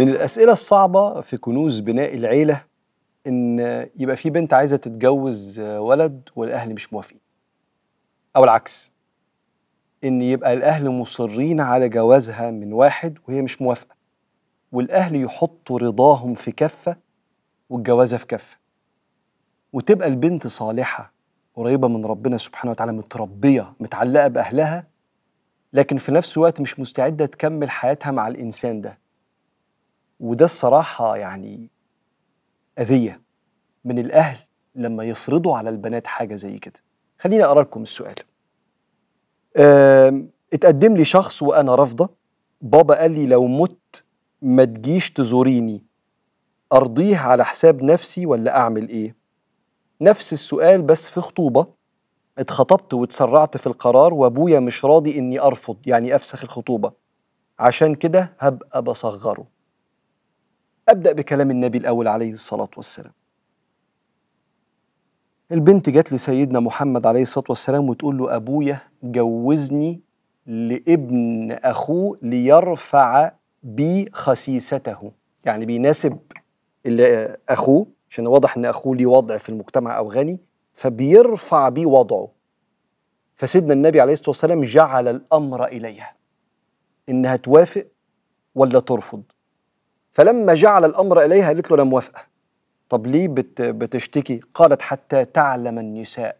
من الأسئلة الصعبة في كنوز بناء العيلة إن يبقى في بنت عايزة تتجوز ولد والأهل مش موافقين أو العكس إن يبقى الأهل مصرين على جوازها من واحد وهي مش موافقة والأهل يحطوا رضاهم في كفة والجوازة في كفة وتبقى البنت صالحة قريبة من ربنا سبحانه وتعالى متربية متعلقة بأهلها لكن في نفس الوقت مش مستعدة تكمل حياتها مع الإنسان ده وده الصراحة يعني أذية من الأهل لما يفرضوا على البنات حاجة زي كده خليني أقرأ لكم السؤال اتقدم لي شخص وأنا رافضة بابا قال لي لو مت ما تجيش تزوريني أرضيه على حساب نفسي ولا أعمل إيه؟ نفس السؤال بس في خطوبة اتخطبت واتسرعت في القرار وأبويا مش راضي إني أرفض يعني أفسخ الخطوبة عشان كده هبقى بصغره أبدأ بكلام النبي الأول عليه الصلاة والسلام البنت جت لسيدنا محمد عليه الصلاة والسلام وتقول له أبويا جوزني لابن أخوه ليرفع بي خسيسته يعني بيناسب أخوه عشان واضح إن أخوه ليه وضع في المجتمع أو غني فبيرفع بيه وضعه فسيدنا النبي عليه الصلاة والسلام جعل الأمر إليها إنها توافق ولا ترفض فلما جعل الأمر إليها قالت له أنا موافقة طب ليه بتشتكي قالت حتى تعلم النساء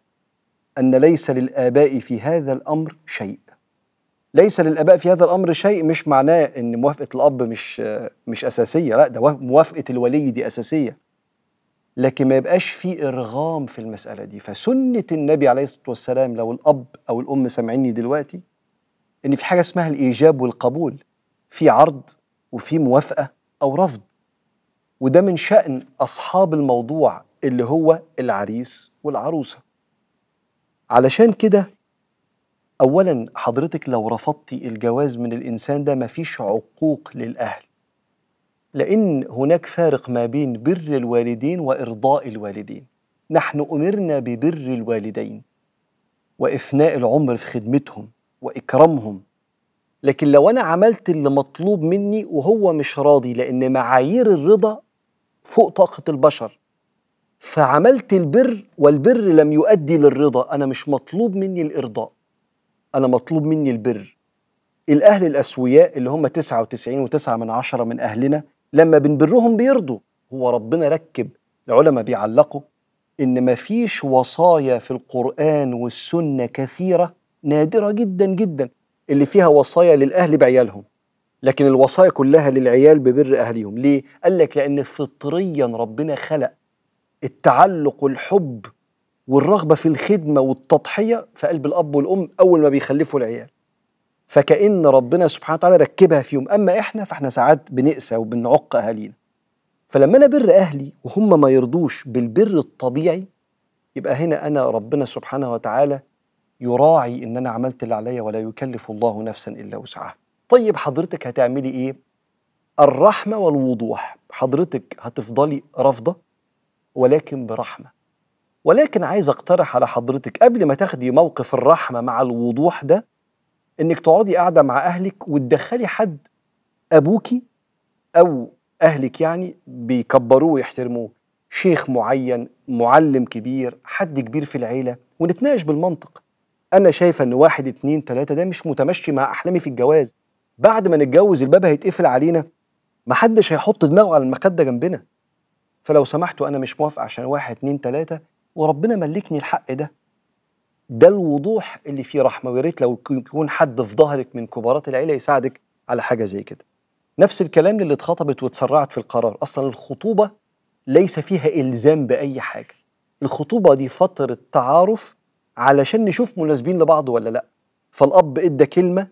أن ليس للآباء في هذا الأمر شيء ليس للآباء في هذا الأمر شيء مش معناه أن موافقة الأب مش مش أساسية لا ده موافقة الولي دي أساسية لكن ما يبقاش في إرغام في المسألة دي فسنة النبي عليه الصلاة والسلام لو الأب أو الأم سامعيني دلوقتي إن في حاجة اسمها الإيجاب والقبول في عرض وفي موافقة أو رفض وده من شأن أصحاب الموضوع اللي هو العريس والعروسة علشان كده أولا حضرتك لو رفضتي الجواز من الإنسان ده مفيش عقوق للأهل لأن هناك فارق ما بين بر الوالدين وإرضاء الوالدين نحن أمرنا ببر الوالدين وإفناء العمر في خدمتهم وإكرامهم لكن لو انا عملت اللي مطلوب مني وهو مش راضي لان معايير الرضا فوق طاقه البشر فعملت البر والبر لم يؤدي للرضا انا مش مطلوب مني الارضاء انا مطلوب مني البر الاهل الاسوياء اللي هم 99.9 و9 من عشرة من اهلنا لما بنبرهم بيرضوا هو ربنا ركب العلماء بيعلقوا ان مفيش وصايا في القران والسنه كثيره نادره جدا جدا اللي فيها وصايا للاهل بعيالهم لكن الوصايا كلها للعيال ببر اهليهم ليه قال لك لان فطريا ربنا خلق التعلق والحب والرغبه في الخدمه والتضحيه في قلب الاب والام اول ما بيخلفوا العيال فكأن ربنا سبحانه وتعالى ركبها فيهم أما إحنا فإحنا ساعات بنقسى وبنعق أهالينا فلما أنا بر أهلي وهم ما يرضوش بالبر الطبيعي يبقى هنا أنا ربنا سبحانه وتعالى يراعي ان انا عملت اللي عليا ولا يكلف الله نفسا الا وسعها طيب حضرتك هتعملي ايه الرحمه والوضوح حضرتك هتفضلي رافضه ولكن برحمه ولكن عايز اقترح على حضرتك قبل ما تاخدي موقف الرحمه مع الوضوح ده انك تقعدي قاعده مع اهلك وتدخلي حد ابوكي او اهلك يعني بيكبروه ويحترموه شيخ معين معلم كبير حد كبير في العيله ونتناقش بالمنطق انا شايفه ان واحد اتنين تلاته ده مش متمشي مع احلامي في الجواز بعد ما نتجوز الباب هيتقفل علينا محدش هيحط دماغه على المخده جنبنا فلو سمحتوا انا مش موافق عشان واحد اتنين تلاته وربنا ملكني الحق ده ده الوضوح اللي فيه رحمه ويا ريت لو يكون حد في ظهرك من كبارات العيله يساعدك على حاجه زي كده نفس الكلام للي اتخطبت واتسرعت في القرار اصلا الخطوبه ليس فيها الزام باي حاجه الخطوبه دي فتره تعارف علشان نشوف مناسبين لبعض ولا لا فالاب ادى كلمه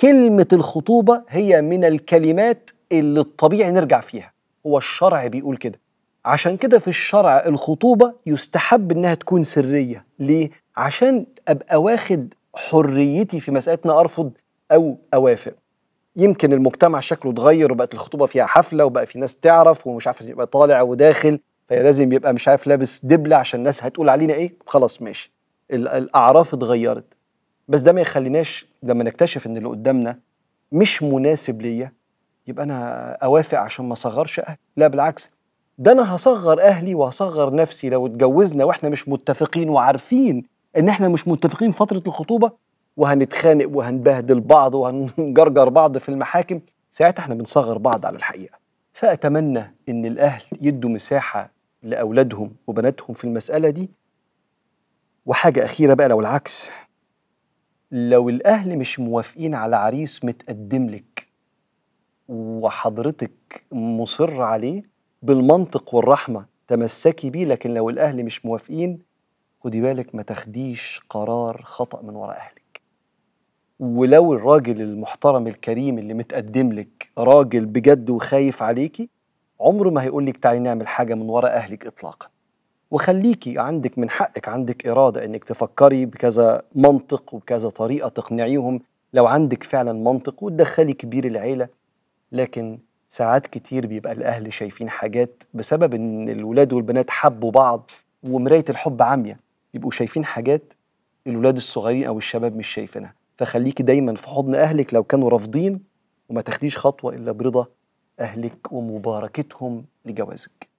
كلمه الخطوبه هي من الكلمات اللي الطبيعي نرجع فيها هو الشرع بيقول كده عشان كده في الشرع الخطوبه يستحب انها تكون سريه ليه عشان ابقى واخد حريتي في مساله ان ارفض او اوافق يمكن المجتمع شكله اتغير وبقت الخطوبه فيها حفله وبقى في ناس تعرف ومش عارف يبقى طالع وداخل فلازم يبقى مش عارف لابس دبله عشان الناس هتقول علينا ايه خلاص ماشي الاعراف اتغيرت بس ده ما يخليناش لما نكتشف ان اللي قدامنا مش مناسب ليا يبقى انا اوافق عشان ما اصغرش اهلي لا بالعكس ده انا هصغر اهلي وهصغر نفسي لو اتجوزنا واحنا مش متفقين وعارفين ان احنا مش متفقين فتره الخطوبه وهنتخانق وهنبهدل بعض وهنجرجر بعض في المحاكم ساعتها احنا بنصغر بعض على الحقيقه فاتمنى ان الاهل يدوا مساحه لاولادهم وبناتهم في المساله دي وحاجة أخيرة بقى لو العكس لو الأهل مش موافقين على عريس متقدم لك وحضرتك مصر عليه بالمنطق والرحمة تمسكي بيه لكن لو الأهل مش موافقين خدي بالك ما تاخديش قرار خطأ من وراء أهلك ولو الراجل المحترم الكريم اللي متقدم لك راجل بجد وخايف عليكي عمره ما هيقول لك تعالي نعمل حاجة من وراء أهلك إطلاقاً وخليكي عندك من حقك عندك إرادة إنك تفكري بكذا منطق وبكذا طريقة تقنعيهم لو عندك فعلا منطق وتدخلي كبير العيلة لكن ساعات كتير بيبقى الأهل شايفين حاجات بسبب إن الولاد والبنات حبوا بعض ومراية الحب عامية يبقوا شايفين حاجات الولاد الصغيرين أو الشباب مش شايفينها فخليكي دايما في حضن أهلك لو كانوا رافضين وما تاخديش خطوة إلا برضا أهلك ومباركتهم لجوازك